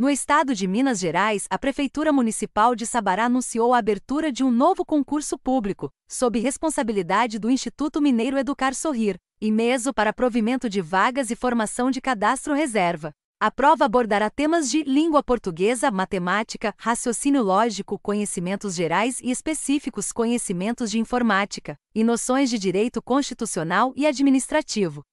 No estado de Minas Gerais, a Prefeitura Municipal de Sabará anunciou a abertura de um novo concurso público, sob responsabilidade do Instituto Mineiro Educar Sorrir, e para provimento de vagas e formação de cadastro reserva. A prova abordará temas de língua portuguesa, matemática, raciocínio lógico, conhecimentos gerais e específicos, conhecimentos de informática, e noções de direito constitucional e administrativo.